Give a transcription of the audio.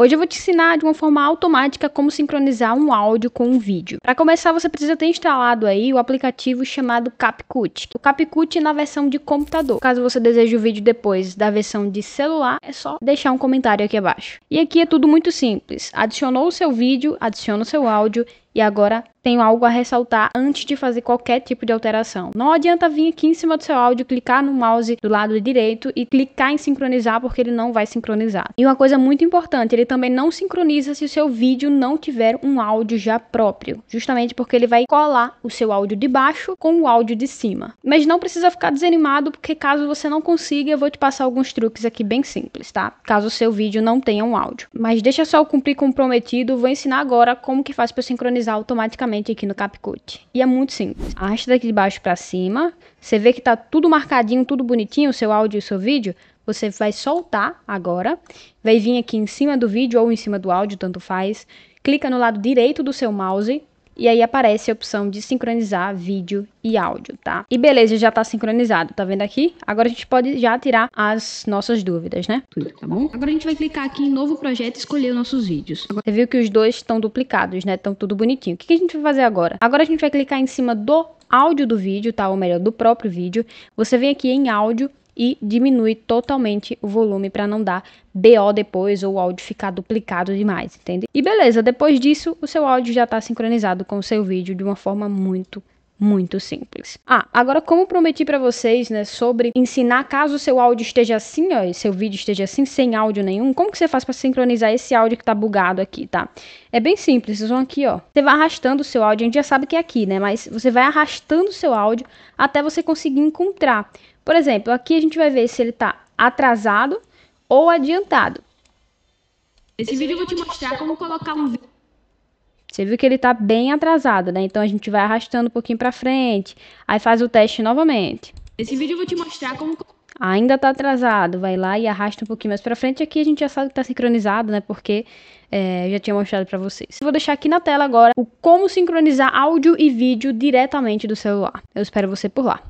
Hoje eu vou te ensinar de uma forma automática como sincronizar um áudio com um vídeo. Para começar, você precisa ter instalado aí o aplicativo chamado CapCut. O CapCut é na versão de computador. Caso você deseje o vídeo depois da versão de celular, é só deixar um comentário aqui abaixo. E aqui é tudo muito simples. Adicionou o seu vídeo, adiciona o seu áudio e agora tenho algo a ressaltar antes de fazer qualquer tipo de alteração. Não adianta vir aqui em cima do seu áudio, clicar no mouse do lado direito e clicar em sincronizar, porque ele não vai sincronizar. E uma coisa muito importante, ele também não sincroniza se o seu vídeo não tiver um áudio já próprio, justamente porque ele vai colar o seu áudio de baixo com o áudio de cima. Mas não precisa ficar desanimado, porque caso você não consiga, eu vou te passar alguns truques aqui bem simples, tá? Caso o seu vídeo não tenha um áudio. Mas deixa só eu cumprir com o prometido, vou ensinar agora como que faz para sincronizar automaticamente aqui no CapCut. E é muito simples. Arrasta daqui de baixo para cima, você vê que tá tudo marcadinho, tudo bonitinho, o seu áudio e o seu vídeo, você vai soltar agora, vai vir aqui em cima do vídeo ou em cima do áudio, tanto faz, clica no lado direito do seu mouse, e aí aparece a opção de sincronizar vídeo e áudio, tá? E beleza, já tá sincronizado, tá vendo aqui? Agora a gente pode já tirar as nossas dúvidas, né? Tudo, tá bom? Agora a gente vai clicar aqui em novo projeto e escolher os nossos vídeos. Agora, você viu que os dois estão duplicados, né? Estão tudo bonitinho. O que, que a gente vai fazer agora? Agora a gente vai clicar em cima do áudio do vídeo, tá? Ou melhor, do próprio vídeo. Você vem aqui em áudio e diminui totalmente o volume para não dar BO depois ou o áudio ficar duplicado demais, entende? E beleza, depois disso o seu áudio já está sincronizado com o seu vídeo de uma forma muito muito simples. Ah, agora como prometi para vocês, né, sobre ensinar caso seu áudio esteja assim, ó, seu vídeo esteja assim, sem áudio nenhum, como que você faz para sincronizar esse áudio que tá bugado aqui, tá? É bem simples, vocês vão aqui, ó. Você vai arrastando o seu áudio, a gente já sabe que é aqui, né, mas você vai arrastando o seu áudio até você conseguir encontrar. Por exemplo, aqui a gente vai ver se ele tá atrasado ou adiantado. Esse vídeo eu vou te mostrar como colocar um vídeo você viu que ele está bem atrasado, né? Então a gente vai arrastando um pouquinho para frente, aí faz o teste novamente. Nesse vídeo eu vou te mostrar como ainda está atrasado, vai lá e arrasta um pouquinho mais para frente. Aqui a gente já sabe que está sincronizado, né? Porque é, já tinha mostrado para vocês. Vou deixar aqui na tela agora o como sincronizar áudio e vídeo diretamente do celular. Eu espero você por lá.